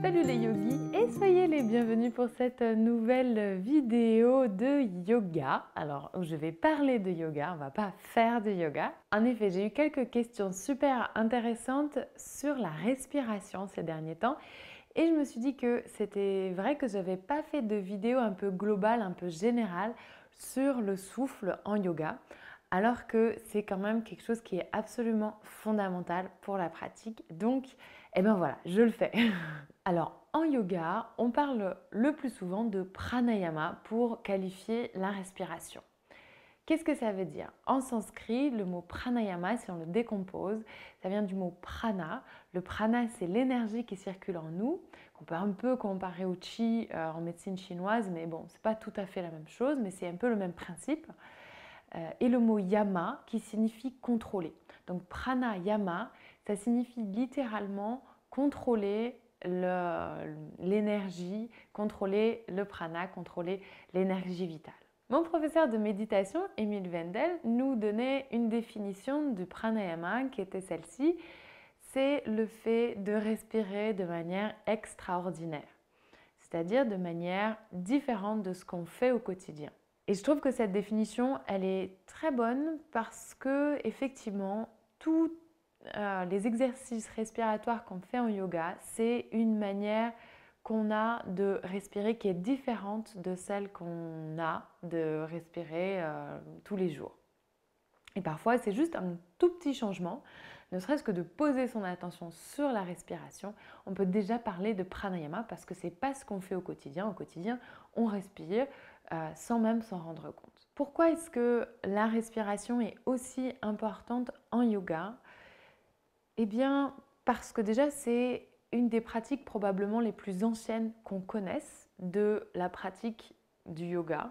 Salut les yogis et soyez les bienvenus pour cette nouvelle vidéo de yoga. Alors je vais parler de yoga, on va pas faire de yoga. En effet, j'ai eu quelques questions super intéressantes sur la respiration ces derniers temps et je me suis dit que c'était vrai que je n'avais pas fait de vidéo un peu globale, un peu générale sur le souffle en yoga alors que c'est quand même quelque chose qui est absolument fondamental pour la pratique. Donc, eh ben voilà, je le fais. Alors en yoga, on parle le plus souvent de pranayama pour qualifier la respiration. Qu'est-ce que ça veut dire En sanskrit, le mot pranayama, si on le décompose, ça vient du mot prana. Le prana, c'est l'énergie qui circule en nous, qu'on peut un peu comparer au chi euh, en médecine chinoise, mais bon, c'est pas tout à fait la même chose, mais c'est un peu le même principe. Euh, et le mot yama, qui signifie contrôler. Donc pranayama, ça signifie littéralement contrôler, l'énergie, contrôler le prana, contrôler l'énergie vitale. Mon professeur de méditation, Émile Wendel, nous donnait une définition du pranayama qui était celle-ci. C'est le fait de respirer de manière extraordinaire, c'est-à-dire de manière différente de ce qu'on fait au quotidien. Et je trouve que cette définition, elle est très bonne parce que effectivement, tout euh, les exercices respiratoires qu'on fait en yoga, c'est une manière qu'on a de respirer qui est différente de celle qu'on a de respirer euh, tous les jours. Et parfois, c'est juste un tout petit changement, ne serait-ce que de poser son attention sur la respiration. On peut déjà parler de pranayama parce que ce n'est pas ce qu'on fait au quotidien. Au quotidien, on respire euh, sans même s'en rendre compte. Pourquoi est-ce que la respiration est aussi importante en yoga eh bien, parce que déjà, c'est une des pratiques probablement les plus anciennes qu'on connaisse de la pratique du yoga.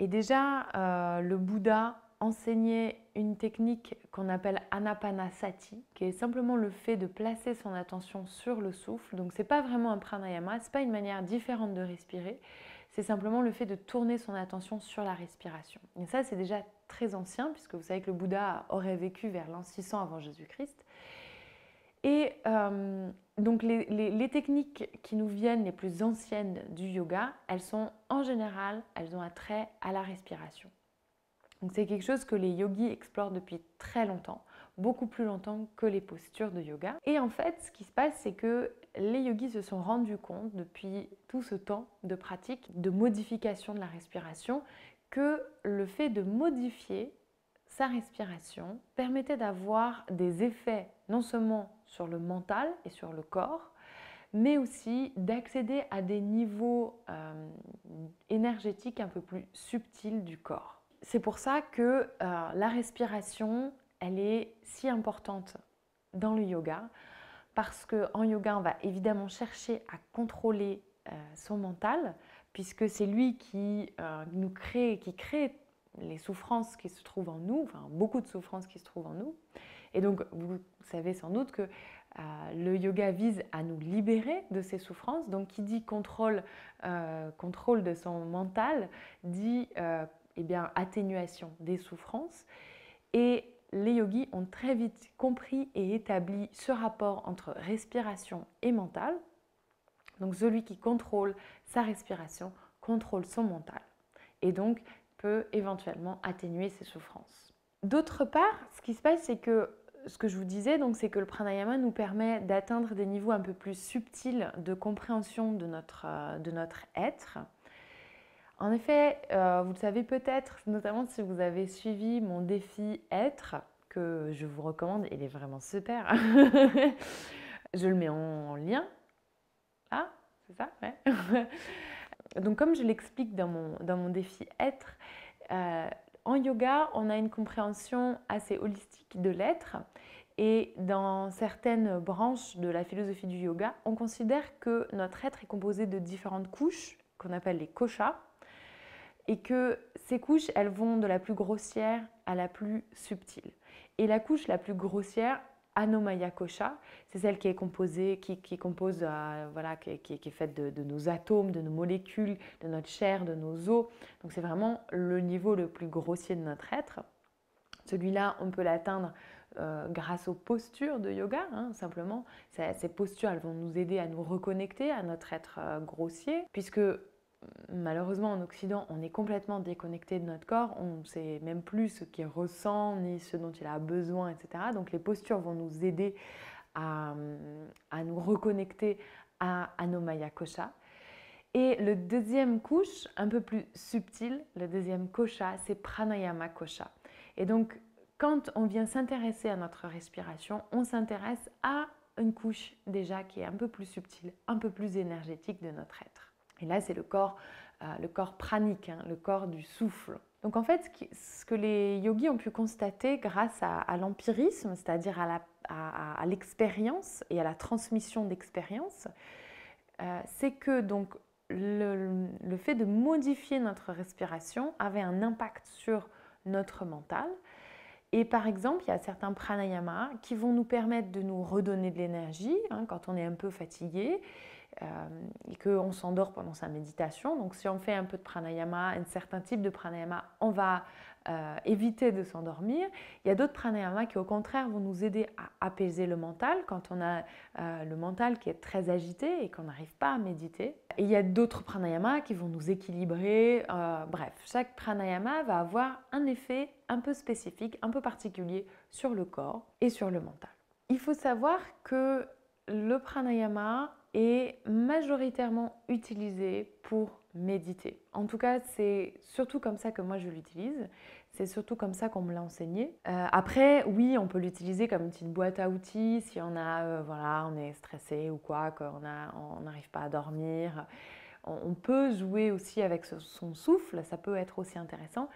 Et déjà, euh, le Bouddha enseignait une technique qu'on appelle anapanasati, qui est simplement le fait de placer son attention sur le souffle. Donc, n'est pas vraiment un pranayama, ce n'est pas une manière différente de respirer, c'est simplement le fait de tourner son attention sur la respiration. Et ça, c'est déjà très ancien, puisque vous savez que le Bouddha aurait vécu vers l'an 600 avant Jésus-Christ. Et euh, donc les, techniques qui nous viennent les plus anciennes du yoga, elles sont en général, elles ont un trait à la respiration. Donc c'est quelque chose que les yogis explorent depuis très longtemps, beaucoup plus longtemps que les postures de yoga. Et en fait, ce qui se passe, c'est que les yogis se sont rendus compte depuis tout ce temps de pratique, de modification de la respiration, que le fait de modifier sa respiration permettait d'avoir des effets non seulement sur le mental et sur le corps, mais aussi d'accéder à des niveaux euh, énergétiques un peu plus subtils du corps. C'est pour ça que euh, la respiration, elle est si importante dans le yoga, parce qu'en yoga, on va évidemment chercher à contrôler euh, son mental, puisque c'est lui qui euh, nous crée, qui crée les souffrances qui se trouvent en nous, enfin beaucoup de souffrances qui se trouvent en nous. Et donc, vous savez sans doute que euh, le yoga vise à nous libérer de ces souffrances. Donc, qui dit contrôle, contrôle de son mental, dit eh bien, atténuation des souffrances. Et les yogis ont très vite compris et établi ce rapport entre respiration et mental. Donc celui qui contrôle sa respiration contrôle son mental et donc peut éventuellement atténuer ses souffrances. D'autre part, ce qui se passe, c'est que ce que je vous disais, c'est que le pranayama nous permet d'atteindre des niveaux un peu plus subtils de compréhension de notre, euh, de notre être en effet, euh, vous le savez peut-être, notamment si vous avez suivi mon défi être, que je vous recommande, il est vraiment super. je le mets en lien. Ah, c'est ça ouais. Donc comme je l'explique dans mon, dans mon défi être, euh, en yoga, on a une compréhension assez holistique de l'être. Et dans certaines branches de la philosophie du yoga, on considère que notre être est composé de différentes couches qu'on appelle les koshas, et que ces couches, elles vont de la plus grossière à la plus subtile. Et la couche la plus grossière, Anomaya Kosha, c'est celle qui est composée, qui, qui compose, euh, voilà, qui, qui, est faite de, nos atomes, de nos molécules, de notre chair, de nos os. Donc c'est vraiment le niveau le plus grossier de notre être. Celui-là, on peut l'atteindre euh, grâce aux postures de yoga, hein, simplement. Ces, postures, elles vont nous aider à nous reconnecter à notre être euh, grossier, puisque malheureusement en Occident, on est complètement déconnecté de notre corps, on ne sait même plus ce qu'il ressent, ni ce dont il a besoin, etc. Donc les postures vont nous aider à, nous reconnecter à nos Maya Kosha. Et le deuxième couche, un peu plus subtile, le deuxième kosha, c'est pranayama kosha. Et donc, quand on vient s'intéresser à notre respiration, on s'intéresse à une couche déjà qui est un peu plus subtile, un peu plus énergétique de notre être. Et là, c'est le corps, euh, le corps pranique, hein, le corps du souffle. Donc en fait, ce que les yogis ont pu constater grâce à, l'empirisme, c'est-à-dire à, l'expérience et à la transmission d'expérience, euh, c'est que donc le, fait de modifier notre respiration avait un impact sur notre mental. Et par exemple, il y a certains pranayamas qui vont nous permettre de nous redonner de l'énergie hein, quand on est un peu fatigué euh, et qu'on s'endort pendant sa méditation. Donc si on fait un peu de pranayama, un certain type de pranayama, on va euh, éviter de s'endormir. Il y a d'autres pranayamas qui au contraire vont nous aider à apaiser le mental quand on a euh, le mental qui est très agité et qu'on n'arrive pas à méditer. il y a d'autres pranayamas qui vont nous équilibrer. bref, chaque pranayama va avoir un effet un peu spécifique, un peu particulier sur le corps et sur le mental. Il faut savoir que le pranayama est majoritairement utilisé pour méditer. En tout cas, c'est surtout comme ça que moi je l'utilise. C'est surtout comme ça qu'on me l'a enseigné. Euh, après, oui, on peut l'utiliser comme une petite boîte à outils si on a, euh, voilà, on est stressé ou quoi, qu'on n'arrive pas à dormir. On, peut jouer aussi avec son souffle, ça peut être aussi intéressant.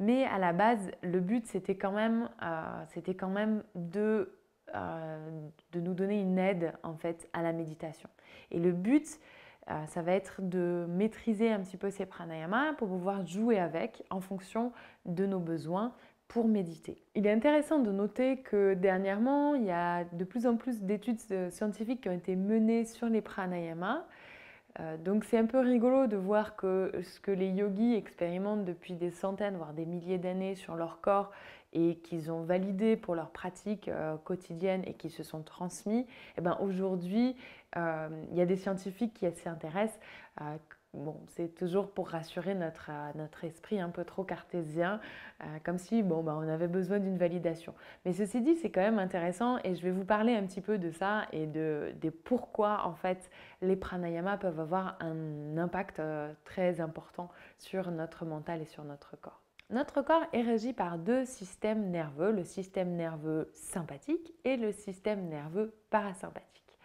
Mais à la base, le but c'était quand même, euh, c'était quand même de euh, de nous donner une aide en fait à la méditation. Et le but, euh, ça va être de maîtriser un petit peu ces pranayamas pour pouvoir jouer avec en fonction de nos besoins pour méditer. Il est intéressant de noter que dernièrement, il y a de plus en plus d'études euh, scientifiques qui ont été menées sur les pranayamas. donc c'est un peu rigolo de voir que ce que les yogis expérimentent depuis des centaines, voire des milliers d'années sur leur corps et qu'ils ont validé pour leur pratique quotidiennes euh, quotidienne et qui se sont transmis, eh ben aujourd'hui, euh, il y a des scientifiques qui s'y intéressent. Euh, bon, c'est toujours pour rassurer notre, notre esprit un peu trop cartésien, comme si bon, bah on avait besoin d'une validation. Mais ceci dit, c'est quand même intéressant et je vais vous parler un petit peu de ça et de, pourquoi en fait les pranayamas peuvent avoir un impact très important sur notre mental et sur notre corps. Notre corps est régi par deux systèmes nerveux, le système nerveux sympathique et le système nerveux parasympathique.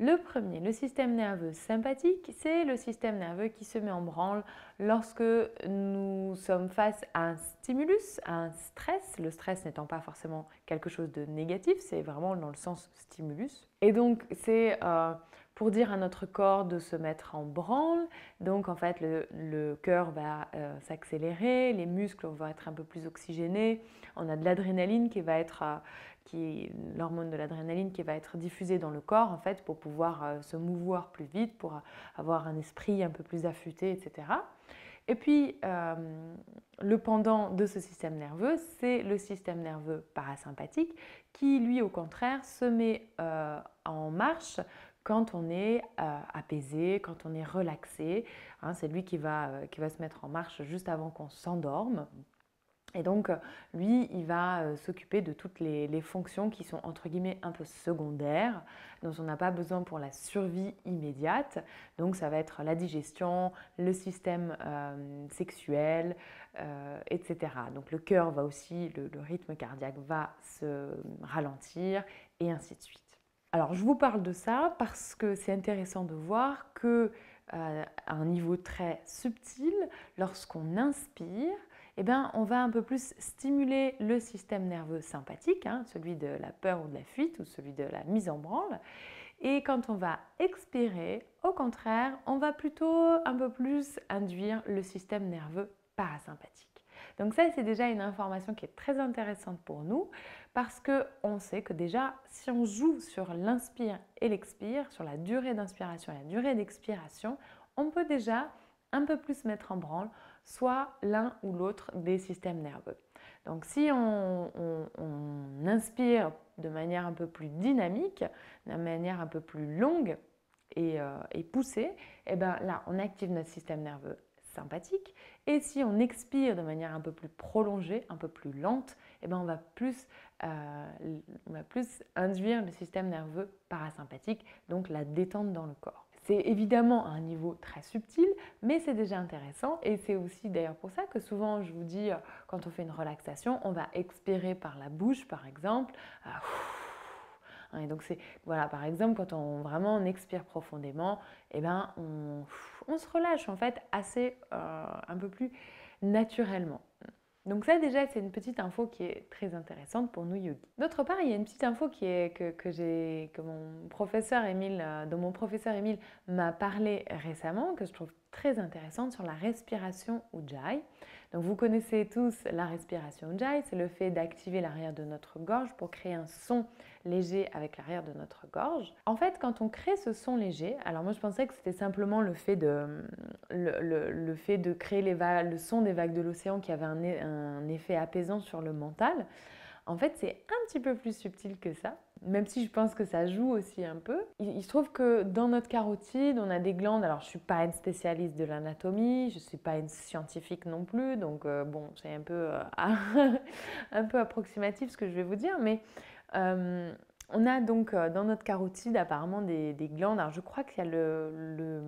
Le premier, le système nerveux sympathique, c'est le système nerveux qui se met en branle lorsque nous sommes face à un stimulus, à un stress, le stress n'étant pas forcément quelque chose de négatif, c'est vraiment dans le sens stimulus. Et donc c'est... Euh, pour dire à notre corps de se mettre en branle. Donc en fait, le, cœur va euh, s'accélérer, les muscles vont être un peu plus oxygénés, on a de l'adrénaline qui va être, euh, l'hormone de l'adrénaline qui va être diffusée dans le corps en fait pour pouvoir euh, se mouvoir plus vite, pour avoir un esprit un peu plus affûté, etc. Et puis, le pendant de ce système nerveux, c'est le système nerveux parasympathique qui, lui, au contraire, se met en marche quand on est euh, apaisé, quand on est relaxé. Hein, c'est lui qui va, euh, qui va se mettre en marche juste avant qu'on s'endorme. Et donc, euh, lui, il va s'occuper de toutes les, fonctions qui sont entre guillemets un peu secondaires, dont on n'a pas besoin pour la survie immédiate. Donc, ça va être la digestion, le système sexuel, etc. Donc, le cœur va aussi, le rythme cardiaque va se ralentir, et ainsi de suite. Alors je vous parle de ça parce que c'est intéressant de voir que euh, à un niveau très subtil, lorsqu'on inspire, eh ben, on va un peu plus stimuler le système nerveux sympathique, hein, celui de la peur ou de la fuite ou celui de la mise en branle. Et quand on va expirer, au contraire, on va plutôt un peu plus induire le système nerveux parasympathique. Donc ça, c'est déjà une information qui est très intéressante pour nous parce qu'on sait que déjà, si on joue sur l'inspire et l'expire, sur la durée d'inspiration et la durée d'expiration, on peut déjà un peu plus mettre en branle soit l'un ou l'autre des systèmes nerveux. Donc si on, inspire de manière un peu plus dynamique, de manière un peu plus longue et, euh, poussée, eh ben là on active notre système nerveux sympathique. Et si on expire de manière un peu plus prolongée, un peu plus lente, eh ben on, va plus, euh, on va plus induire le système nerveux parasympathique, donc la détente dans le corps. C'est évidemment à un niveau très subtil, mais c'est déjà intéressant et c'est aussi d'ailleurs pour ça que souvent je vous dis, euh, quand on fait une relaxation, on va expirer par la bouche par exemple. Ah, hein, et donc c'est voilà, par exemple, quand on vraiment on expire profondément, eh ben on, on, se relâche en fait assez euh, un peu plus naturellement. Donc ça déjà, c'est une petite info qui est très intéressante pour nous yogis. D'autre part, il y a une petite info qui est que, que euh, dont mon professeur Émile m'a parlé récemment, que je trouve très intéressante sur la respiration Ujjayi vous connaissez tous la respiration jai, c'est le fait d'activer l'arrière de notre gorge pour créer un son léger avec l'arrière de notre gorge. En fait, quand on crée ce son léger, alors moi je pensais que c'était simplement le fait de, hum, le, fait de créer les le son des vagues de l'océan qui avait un effet apaisant sur le mental. En fait, c'est un petit peu plus subtil que ça, même si je pense que ça joue aussi un peu. Il, se trouve que dans notre carotide, on a des glandes. Alors, je suis pas une spécialiste de l'anatomie, je suis pas une scientifique non plus, donc euh, bon, c'est un peu euh, un peu approximatif ce que je vais vous dire, mais euh, on a donc dans notre carotide apparemment des, glandes. Alors, je crois qu'il y a le,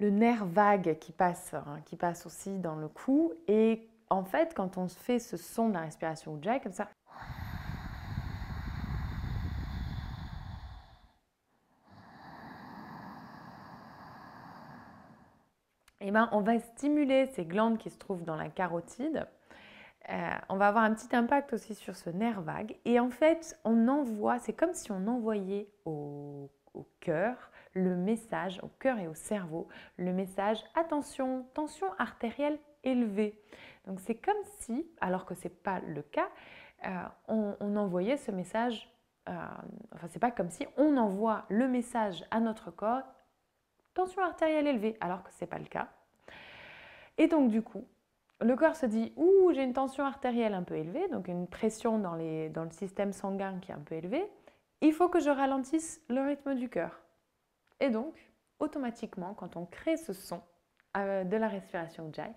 le nerf vague qui passe, hein, qui passe aussi dans le cou et en fait, quand on fait ce son de la respiration ou comme ça, eh ben, on va stimuler ces glandes qui se trouvent dans la carotide. Euh, on va avoir un petit impact aussi sur ce nerf vague. Et en fait, on envoie, c'est comme si on envoyait au cœur le message, au cœur et au cerveau, le message attention, tension artérielle élevée. Donc c'est comme si, alors que ce n'est pas le cas, euh, on, envoyait ce message, euh, enfin c'est pas comme si on envoie le message à notre corps, tension artérielle élevée, alors que ce n'est pas le cas. Et donc du coup, le corps se dit, ouh, j'ai une tension artérielle un peu élevée, donc une pression dans, dans le système sanguin qui est un peu élevée, il faut que je ralentisse le rythme du cœur. Et donc, automatiquement, quand on crée ce son euh, de la respiration Jai,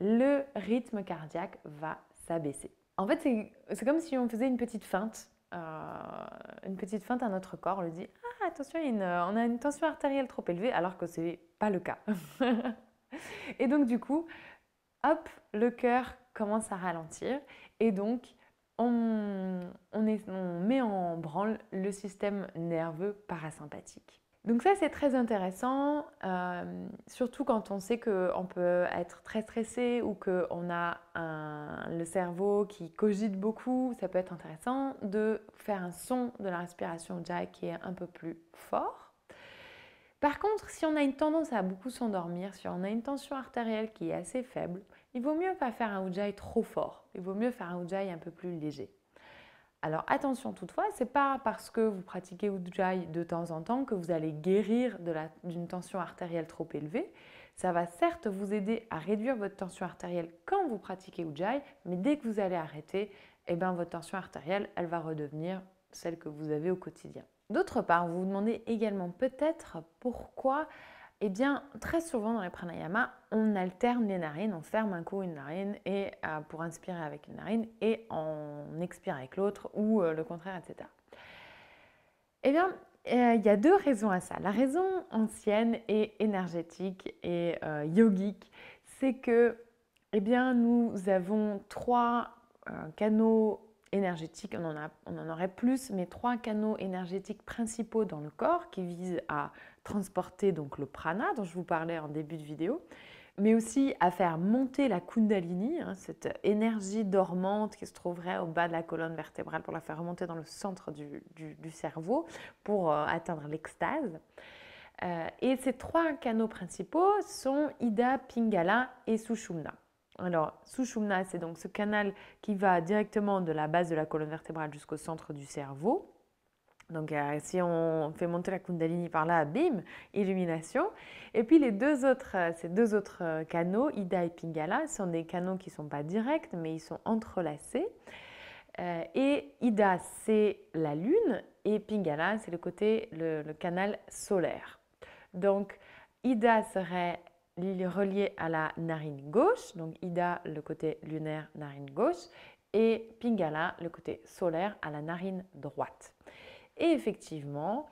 le rythme cardiaque va s'abaisser. En fait, c'est comme si on faisait une petite feinte, euh, une petite feinte à notre corps. On lui dit Ah, attention, on a une tension artérielle trop élevée, alors que ce n'est pas le cas. et donc, du coup, hop, le cœur commence à ralentir. Et donc, on met en branle le système nerveux parasympathique. Donc ça c'est très intéressant, euh, surtout quand on sait qu'on peut être très stressé ou qu'on a le cerveau qui cogite beaucoup, ça peut être intéressant de faire un son de la respiration Ujjayi qui est un peu plus fort. Par contre, si on a une tendance à beaucoup s'endormir, si on a une tension artérielle qui est assez faible, il vaut mieux pas faire un ujjayi trop fort, il vaut mieux faire un ujjayi un peu plus léger. Alors attention toutefois, c'est pas parce que vous pratiquez Ujjayi de temps en temps que vous allez guérir d'une tension artérielle trop élevée. Ça va certes vous aider à réduire votre tension artérielle quand vous pratiquez Ujjayi, mais dès que vous allez arrêter, eh ben, votre tension artérielle, elle va redevenir celle que vous avez au quotidien. D'autre part, vous vous demandez également peut-être pourquoi eh bien, très souvent dans les pranayama, on alterne les narines, on ferme un coup une narine et, euh, pour inspirer avec une narine et on expire avec l'autre ou euh, le contraire, etc. Eh bien, euh, il y a deux raisons à ça. La raison ancienne et énergétique et yogique, c'est que eh bien, nous avons trois canaux énergétiques, on en, a, on en aurait plus, mais trois canaux énergétiques principaux dans le corps qui visent à transporter donc le prana dont je vous parlais en début de vidéo, mais aussi à faire monter la kundalini, hein, cette énergie dormante qui se trouverait au bas de la colonne vertébrale pour la faire remonter dans le centre du, cerveau pour euh, atteindre l'extase. Euh, et ces trois canaux principaux sont Ida, Pingala et Sushumna. Alors, Sushumna, c'est donc ce canal qui va directement de la base de la colonne vertébrale jusqu'au centre du cerveau. Donc euh, si on fait monter la Kundalini par là, bim, illumination. Et puis les deux autres, euh, ces deux autres euh, canaux, Ida et Pingala, sont des canaux qui ne sont pas directs, mais ils sont entrelacés. et Ida, c'est la Lune, et Pingala, c'est le côté, le, le, canal solaire. Donc Ida serait relié à la narine gauche, donc Ida, le côté lunaire, narine gauche, et Pingala, le côté solaire, à la narine droite. Et effectivement,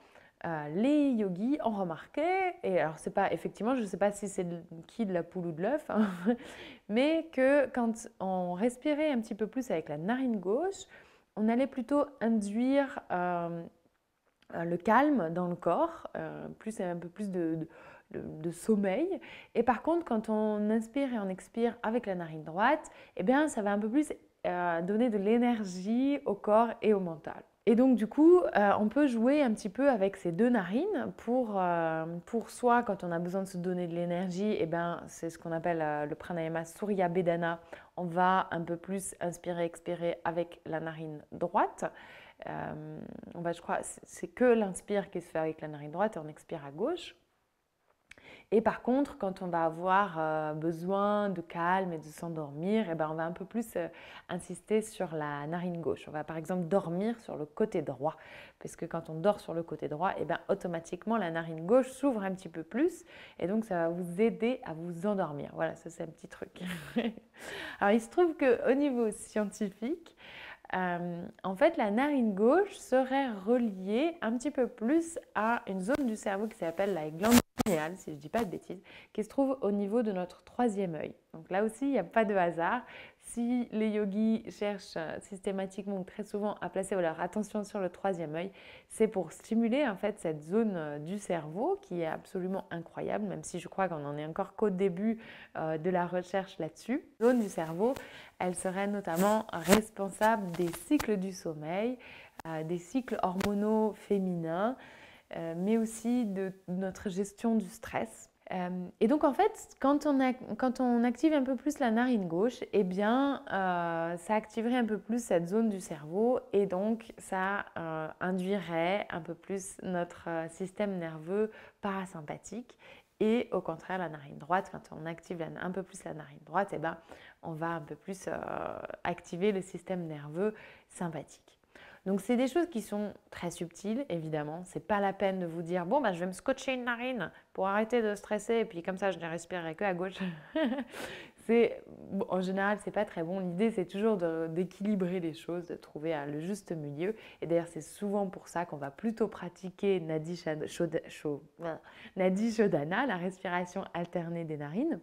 euh, les yogis ont remarqué, et alors c'est pas effectivement, je ne sais pas si c'est qui de la poule ou de l'œuf, hein, mais que quand on respirait un petit peu plus avec la narine gauche, on allait plutôt induire euh, le calme dans le corps, euh, plus un peu plus de, sommeil. Et par contre, quand on inspire et on expire avec la narine droite, eh bien, ça va un peu plus donner de l'énergie au corps et au mental. Et donc du coup, euh, on peut jouer un petit peu avec ces deux narines pour, euh, soi, quand on a besoin de se donner de l'énergie, eh ben, c'est ce qu'on appelle euh, le pranayama Surya Bedana. On va un peu plus inspirer, expirer avec la narine droite. on va, je crois, c'est que l'inspire qui se fait avec la narine droite et on expire à gauche. Et par contre, quand on va avoir euh, besoin de calme et de s'endormir, eh ben, on va un peu plus euh, insister sur la narine gauche. On va par exemple dormir sur le côté droit, parce que quand on dort sur le côté droit, eh ben, automatiquement la narine gauche s'ouvre un petit peu plus, et donc ça va vous aider à vous endormir. Voilà, ça c'est un petit truc. Alors il se trouve qu'au niveau scientifique, euh, en fait, la narine gauche serait reliée un petit peu plus à une zone du cerveau qui s'appelle la glande génial, si je ne dis pas de bêtises, qui se trouve au niveau de notre troisième œil. Donc là aussi, il n'y a pas de hasard. Si les yogis cherchent euh, systématiquement ou très souvent à placer leur attention sur le troisième œil, c'est pour stimuler en fait cette zone euh, du cerveau qui est absolument incroyable, même si je crois qu'on en est encore qu'au début euh, de la recherche là-dessus. zone du cerveau, elle serait notamment responsable des cycles du sommeil, des cycles hormonaux féminins, euh, mais aussi de notre gestion du stress. Euh, et donc en fait, quand on, active un peu plus la narine gauche, eh bien, euh, ça activerait un peu plus cette zone du cerveau et donc ça induirait un peu plus notre système nerveux parasympathique. Et au contraire, la narine droite, quand on active un peu plus la narine droite, eh bien, on va un peu plus activer le système nerveux sympathique. Donc c'est des choses qui sont très subtiles, évidemment. n'est pas la peine de vous dire bon bah je vais me scotcher une narine pour arrêter de stresser et puis comme ça je ne respirerai que à gauche. c'est en général c'est pas très bon. L'idée c'est toujours d'équilibrer les choses, de trouver le juste milieu. Et d'ailleurs c'est souvent pour ça qu'on va plutôt pratiquer Nadi, Shodana, ah, la respiration alternée des narines,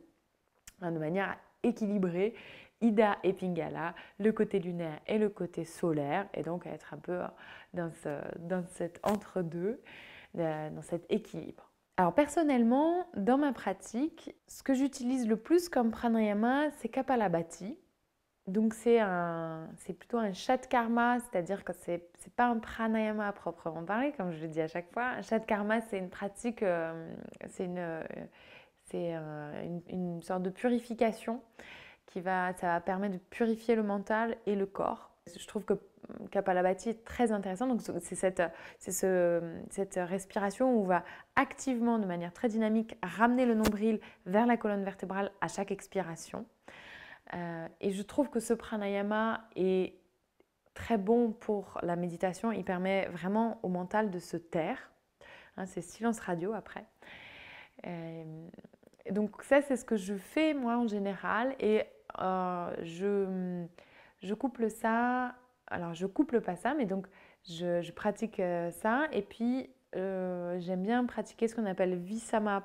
hein, de manière équilibrée Ida et Pingala, le côté lunaire et le côté solaire, et donc être un peu euh, dans, cet entre-deux, euh, dans cet équilibre. Alors personnellement, dans ma pratique, ce que j'utilise le plus comme pranayama, c'est Kapalabhati. Donc c'est plutôt un chat karma, c'est-à-dire que ce n'est pas un pranayama à proprement parler, comme je le dis à chaque fois. Un chat karma, c'est une pratique, euh, c'est une, une, sorte de purification va, ça va permettre de purifier le mental et le corps. Je trouve que hum, Kapalabhati est très intéressant. Donc c'est cette, ce, cette respiration où on va activement, de manière très dynamique, ramener le nombril vers la colonne vertébrale à chaque expiration. Euh, et je trouve que ce pranayama est très bon pour la méditation. Il permet vraiment au mental de se taire. Hein, c'est silence radio après. Euh, donc ça, c'est ce que je fais moi en général. Et euh, je, je, couple ça, alors je couple pas ça, mais donc je, pratique euh, ça. Et puis, euh, j'aime bien pratiquer ce qu'on appelle Visama,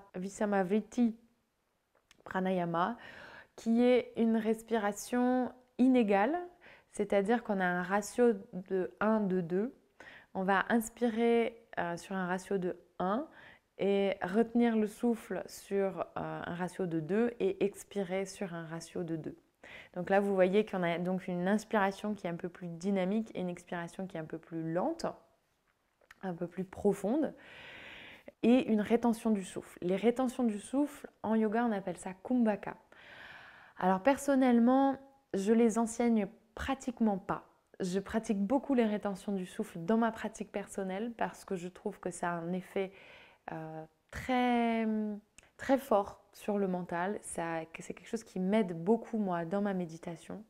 Pranayama, qui est une respiration inégale, c'est-à-dire qu'on a un ratio de 1, de 2. On va inspirer sur un ratio de 1 et retenir le souffle sur euh, un ratio de 2 et expirer sur un ratio de 2. Donc là, vous voyez qu'on a donc une inspiration qui est un peu plus dynamique et une expiration qui est un peu plus lente, un peu plus profonde, et une rétention du souffle. Les rétentions du souffle, en yoga, on appelle ça kumbhaka. Alors personnellement, je les enseigne pratiquement pas. Je pratique beaucoup les rétentions du souffle dans ma pratique personnelle parce que je trouve que ça a un effet euh, très, très fort sur le mental. c'est quelque chose qui m'aide beaucoup, moi, dans ma méditation.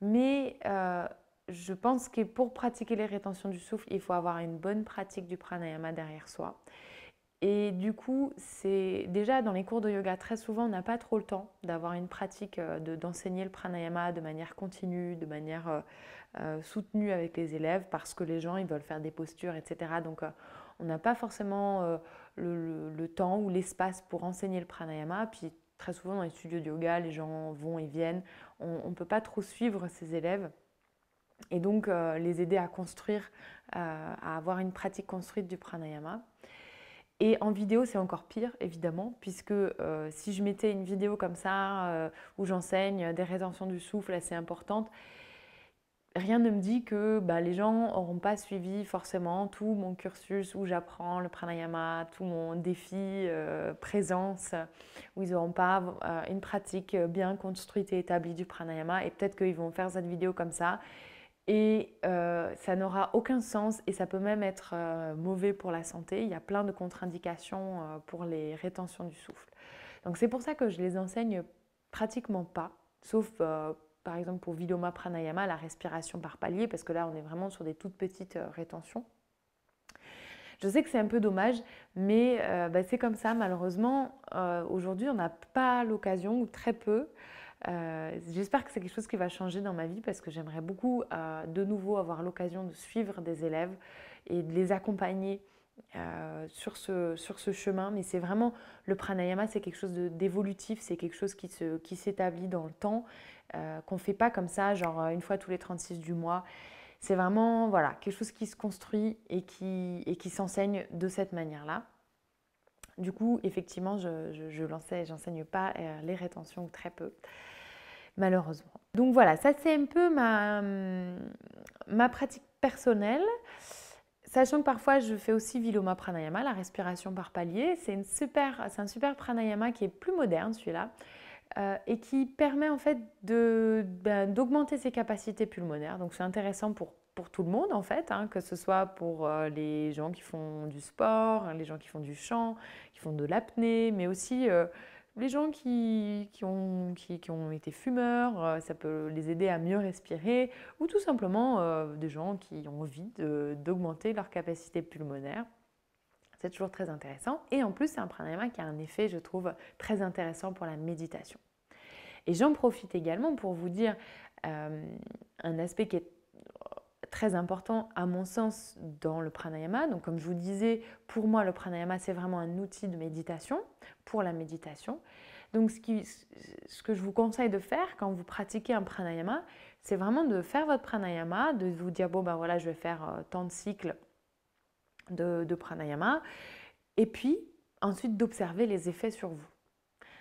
Mais euh, je pense que pour pratiquer les rétentions du souffle, il faut avoir une bonne pratique du pranayama derrière soi. Et du coup, c'est déjà dans les cours de yoga, très souvent, on n'a pas trop le temps d'avoir une pratique, euh, d'enseigner le pranayama de manière continue, de manière soutenue avec les élèves, parce que les gens, ils veulent faire des postures, etc. Donc, on n'a pas forcément euh, le, temps ou l'espace pour enseigner le pranayama. Puis très souvent dans les studios de yoga, les gens vont et viennent. On ne peut pas trop suivre ces élèves et donc euh, les aider à construire, euh, à avoir une pratique construite du pranayama. Et en vidéo, c'est encore pire, évidemment, puisque si je mettais une vidéo comme ça, où j'enseigne des rétentions du souffle assez importantes, rien ne me dit que bah, les gens n'auront pas suivi forcément tout mon cursus où j'apprends le pranayama, tout mon défi euh, présence, où ils n'auront pas euh, une pratique bien construite et établie du pranayama. Et peut-être qu'ils vont faire cette vidéo comme ça. Et euh, ça n'aura aucun sens et ça peut même être mauvais pour la santé. Il y a plein de contre-indications pour les rétentions du souffle. Donc c'est pour ça que je les enseigne pratiquement pas, sauf par exemple pour Viloma Pranayama, la respiration par palier, parce que là on est vraiment sur des toutes petites euh, rétentions. Je sais que c'est un peu dommage, mais euh, bah, c'est comme ça malheureusement. Euh, aujourd'hui on n'a pas l'occasion, ou très peu. J'espère que c'est quelque chose qui va changer dans ma vie parce que j'aimerais beaucoup de nouveau avoir l'occasion de suivre des élèves et de les accompagner sur, ce, sur ce chemin, mais c'est vraiment le pranayama, c'est quelque chose d'évolutif, c'est quelque chose qui s'établit qui dans le temps. Euh, qu'on ne fait pas comme ça, genre euh, une fois tous les 36 du mois. C'est vraiment voilà, quelque chose qui se construit et qui, s'enseigne de cette manière-là. Du coup, effectivement, je, je, lançais, j'enseigne pas euh, les rétentions très peu, malheureusement. Donc voilà, ça c'est un peu ma, hum, pratique personnelle. Sachant que parfois je fais aussi Viloma Pranayama, la respiration par palier. C'est, c'est un super pranayama qui est plus moderne celui-là, euh, et qui permet en fait ben, d'augmenter ses capacités pulmonaires. Donc c'est intéressant pour, tout le monde en fait, hein, que ce soit pour euh, les gens qui font du sport, les gens qui font du chant, qui font de l'apnée, mais aussi euh, les gens qui, ont, qui, ont, été fumeurs, ça peut les aider à mieux respirer, ou tout simplement des gens qui ont envie d'augmenter leur capacité pulmonaire. C'est toujours très intéressant. Et en plus, c'est un pranayama qui a un effet, je trouve, très intéressant pour la méditation. Et j'en profite également pour vous dire euh, un aspect qui est très important à mon sens dans le pranayama. Donc comme je vous disais, pour moi le pranayama c'est vraiment un outil de méditation, pour la méditation. Donc ce, qui, ce, que je vous conseille de faire quand vous pratiquez un pranayama, c'est vraiment de faire votre pranayama, de vous dire bon ben voilà je vais faire euh, tant de cycles de, pranayama, et puis ensuite d'observer les effets sur vous.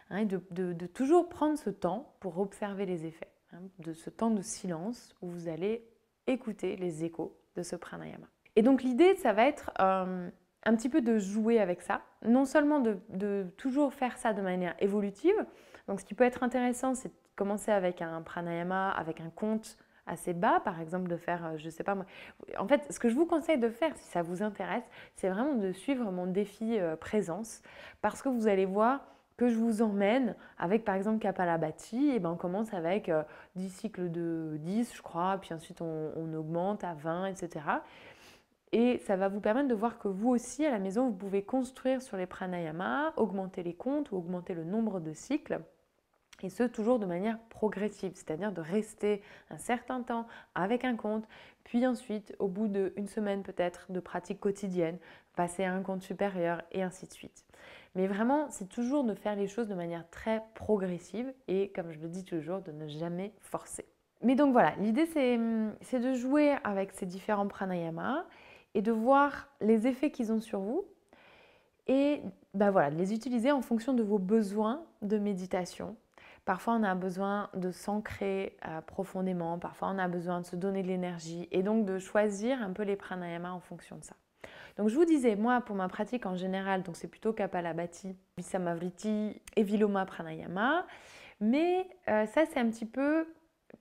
Hein, de, toujours prendre ce temps pour observer les effets, hein, de ce temps de silence où vous allez écouter les échos de ce pranayama. Et donc l'idée, ça va être euh, un petit peu de jouer avec ça, non seulement de, toujours faire ça de manière évolutive, donc ce qui peut être intéressant, c'est de commencer avec un pranayama, avec un conte assez bas, par exemple de faire, euh, je sais pas moi. En fait, ce que je vous conseille de faire, si ça vous intéresse, c'est vraiment de suivre mon défi euh, présence, parce que vous allez voir que je vous emmène avec par exemple Kapalabhati, et ben on commence avec 10 euh, cycles de 10, je crois, puis ensuite on, on augmente à 20, etc. Et ça va vous permettre de voir que vous aussi, à la maison, vous pouvez construire sur les pranayama augmenter les comptes ou augmenter le nombre de cycles. Et ce, toujours de manière progressive, c'est-à-dire de rester un certain temps avec un compte, puis ensuite, au bout d'une semaine peut-être de pratique quotidienne, passer à un compte supérieur et ainsi de suite. Mais vraiment, c'est toujours de faire les choses de manière très progressive et, comme je le dis toujours, de ne jamais forcer. Mais donc voilà, l'idée c'est de jouer avec ces différents pranayamas et de voir les effets qu'ils ont sur vous et bah voilà, de les utiliser en fonction de vos besoins de méditation Parfois, on a besoin de s'ancrer euh, profondément, parfois, on a besoin de se donner de l'énergie et donc de choisir un peu les pranayamas en fonction de ça. Donc, je vous disais, moi, pour ma pratique en général, donc c'est plutôt Kapalabhati, Visamavriti et Viloma Pranayama, mais euh, ça, c'est un petit peu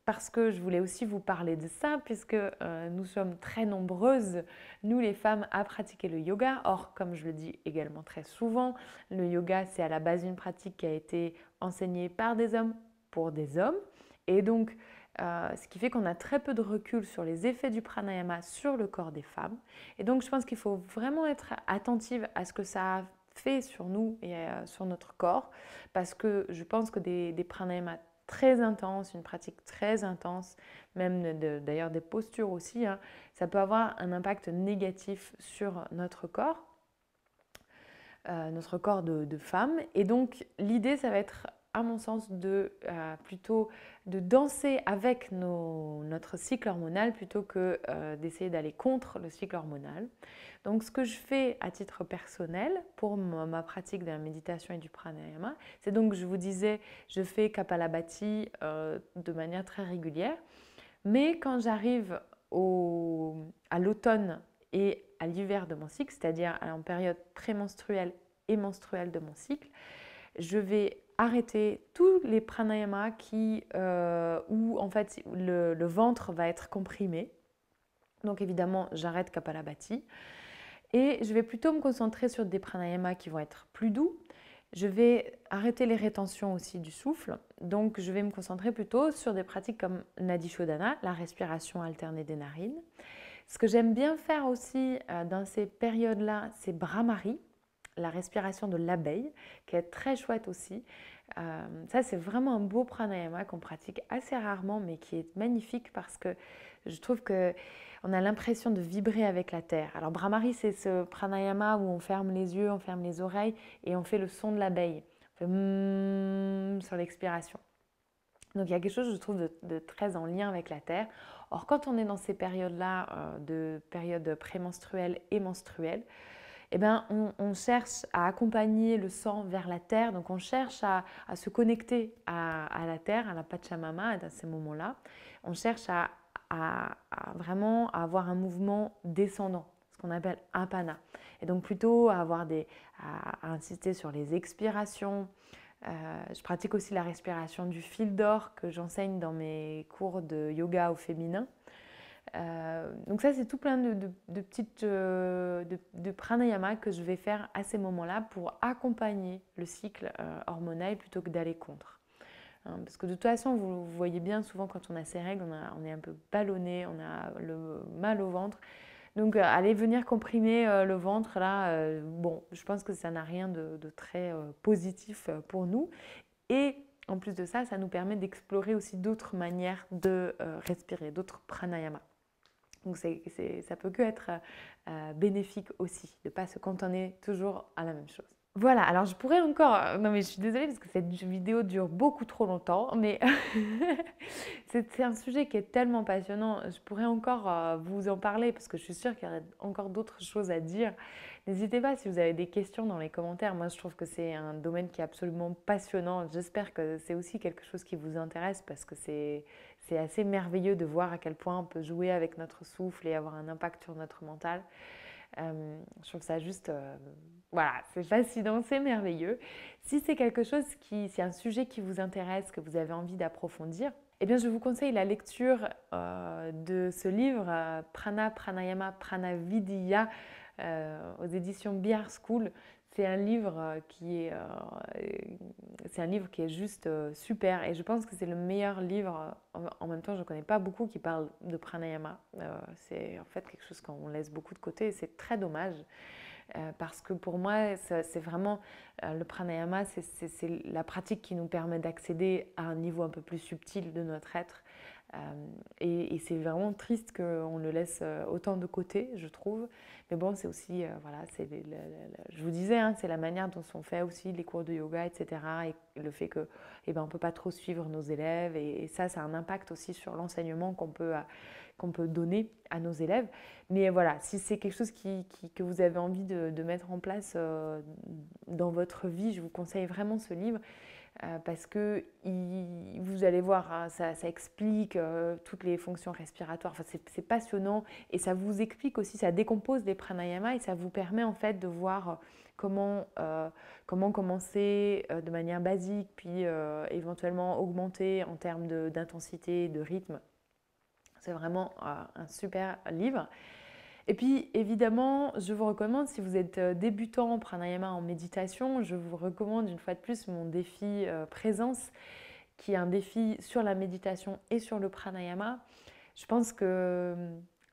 parce que je voulais aussi vous parler de ça, puisque euh, nous sommes très nombreuses, nous les femmes, à pratiquer le yoga. Or, comme je le dis également très souvent, le yoga, c'est à la base une pratique qui a été enseignée par des hommes pour des hommes. Et donc, euh, ce qui fait qu'on a très peu de recul sur les effets du pranayama sur le corps des femmes. Et donc, je pense qu'il faut vraiment être attentive à ce que ça a fait sur nous et euh, sur notre corps, parce que je pense que des, des pranayamas très intense, une pratique très intense, même d'ailleurs des postures aussi, hein. ça peut avoir un impact négatif sur notre corps, euh, notre corps de femme. Et donc l'idée, ça va être mon sens, de euh, plutôt de danser avec notre cycle hormonal plutôt que euh, d'essayer d'aller contre le cycle hormonal. Donc, ce que je fais à titre personnel pour ma, pratique de la méditation et du pranayama, c'est donc, je vous disais, je fais Kapalabhati euh, de manière très régulière. Mais quand j'arrive à l'automne et à l'hiver de mon cycle, c'est-à-dire en période prémenstruelle et menstruelle de mon cycle, je vais arrêter tous les pranayamas qui, euh, où en fait le, ventre va être comprimé. Donc évidemment, j'arrête Kapalabhati. Et je vais plutôt me concentrer sur des pranayamas qui vont être plus doux. Je vais arrêter les rétentions aussi du souffle. Donc je vais me concentrer plutôt sur des pratiques comme Nadi Nadishodana, la respiration alternée des narines. Ce que j'aime bien faire aussi euh, dans ces périodes-là, c'est Brahmari la respiration de l'abeille, qui est très chouette aussi. Euh, ça, c'est vraiment un beau pranayama qu'on pratique assez rarement, mais qui est magnifique parce que je trouve que on a l'impression de vibrer avec la terre. Alors, Brahmari, c'est ce pranayama où on ferme les yeux, on ferme les oreilles et on fait le son de l'abeille. On fait mmm sur l'expiration. Donc il y a quelque chose, je trouve, de, très en lien avec la Terre. Or, quand on est dans ces périodes-là, euh, de périodes prémenstruelles et menstruelles, eh ben, on, cherche à accompagner le sang vers la terre, donc on cherche à, se connecter à, la terre, à la Pachamama, à ces moments-là. On cherche à, à vraiment avoir un mouvement descendant, ce qu'on appelle apana. Et donc plutôt à, avoir des, à, insister sur les expirations. Euh, je pratique aussi la respiration du fil d'or que j'enseigne dans mes cours de yoga au féminin. Euh, donc ça, c'est tout plein de, petites euh, de, pranayama que je vais faire à ces moments-là pour accompagner le cycle euh, hormonal plutôt que d'aller contre. Hein, parce que de toute façon, vous, voyez bien souvent quand on a ses règles, on, est un peu ballonné, on a le mal au ventre. Donc aller venir comprimer le ventre, là, bon, je pense que ça n'a rien de, très positif pour nous. Et en plus de ça, ça nous permet d'explorer aussi d'autres manières de respirer, d'autres pranayamas. Donc ça peut que être euh, bénéfique aussi, de ne pas se cantonner toujours à la même chose. Voilà, alors je pourrais encore... Euh, non mais je suis désolée parce que cette vidéo dure beaucoup trop longtemps, mais c'est un sujet qui est tellement passionnant, je pourrais encore euh, vous en parler parce que je suis sûre qu'il y aurait encore d'autres choses à dire N'hésitez pas si vous avez des questions dans les commentaires. Moi, je trouve que c'est un domaine qui est absolument passionnant. J'espère que c'est aussi quelque chose qui vous intéresse parce que c'est assez merveilleux de voir à quel point on peut jouer avec notre souffle et avoir un impact sur notre mental. Euh, je trouve ça juste, euh, voilà, c'est fascinant, c'est merveilleux. Si c'est quelque chose qui, c'est un sujet qui vous intéresse, que vous avez envie d'approfondir, eh bien, je vous conseille la lecture euh, de ce livre Prana, Pranayama, Pranavidya euh, aux éditions Biard School. C'est un livre euh, qui est, euh, c'est un livre qui est juste super et je pense que c'est le meilleur livre. En, même temps, je ne connais pas beaucoup qui parlent de pranayama. c'est en fait quelque chose qu'on laisse beaucoup de côté et c'est très dommage. parce que pour moi, c'est vraiment le pranayama, c'est la pratique qui nous permet d'accéder à un niveau un peu plus subtil de notre être euh, et, c'est vraiment triste qu'on le laisse euh, autant de côté, je trouve. Mais bon, c'est aussi, euh, voilà, je vous disais, hein, c'est la manière dont sont faits aussi les cours de yoga, etc. Et le fait qu'on eh ben, ne peut pas trop suivre nos élèves. Et, ça, ça a un impact aussi sur l'enseignement qu'on peut, qu'on peut donner à nos élèves. Mais voilà, si c'est quelque chose qui, que vous avez envie de, mettre en place dans votre vie, je vous conseille vraiment ce livre. Euh, parce que vous allez voir, hein, ça, explique euh, toutes les fonctions respiratoires. c'est passionnant et ça vous explique aussi, ça décompose les pranayamas et ça vous permet en fait de voir euh, comment, comment commencer de manière basique, puis éventuellement augmenter en termes d'intensité, de, rythme. C'est vraiment un super livre. Et puis évidemment, je vous recommande, si vous êtes euh, débutant en pranayama en méditation, je vous recommande une fois de plus mon défi euh, présence, qui est un défi sur la méditation et sur le pranayama. Je pense que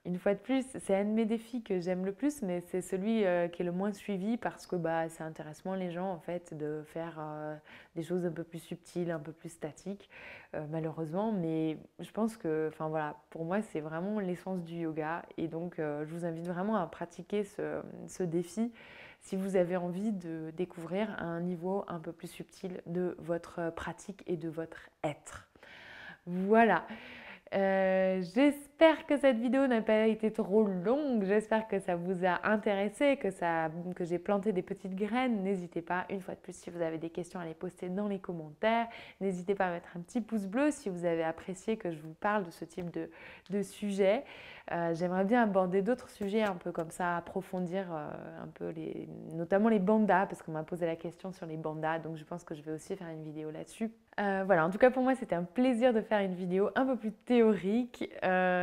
une fois de plus, c'est un de mes défis que j'aime le plus, mais c'est celui euh, qui est le moins suivi parce que bah, intéresse moins les gens en fait de faire euh, des choses un peu plus subtiles, un peu plus statiques, euh, malheureusement. Mais je pense que, enfin voilà, pour moi c'est vraiment l'essence du yoga et donc je vous invite vraiment à pratiquer ce, défi si vous avez envie de découvrir un niveau un peu plus subtil de votre pratique et de votre être. Voilà. J'espère J'espère que cette vidéo n'a pas été trop longue, j'espère que ça vous a intéressé, que, ça, que j'ai planté des petites graines. N'hésitez pas, une fois de plus, si vous avez des questions à les poster dans les commentaires. N'hésitez pas à mettre un petit pouce bleu si vous avez apprécié que je vous parle de ce type de, de sujet. Euh, j'aimerais bien aborder d'autres sujets un peu comme ça, approfondir euh, un peu les, notamment les bandas, parce qu'on m'a posé la question sur les bandas, donc je pense que je vais aussi faire une vidéo là-dessus. Euh, voilà, en tout cas pour moi c'était un plaisir de faire une vidéo un peu plus théorique.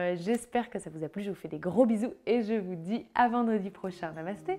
Euh, j'espère que ça vous a plu. Je vous fais des gros bisous et je vous dis à vendredi prochain. Namasté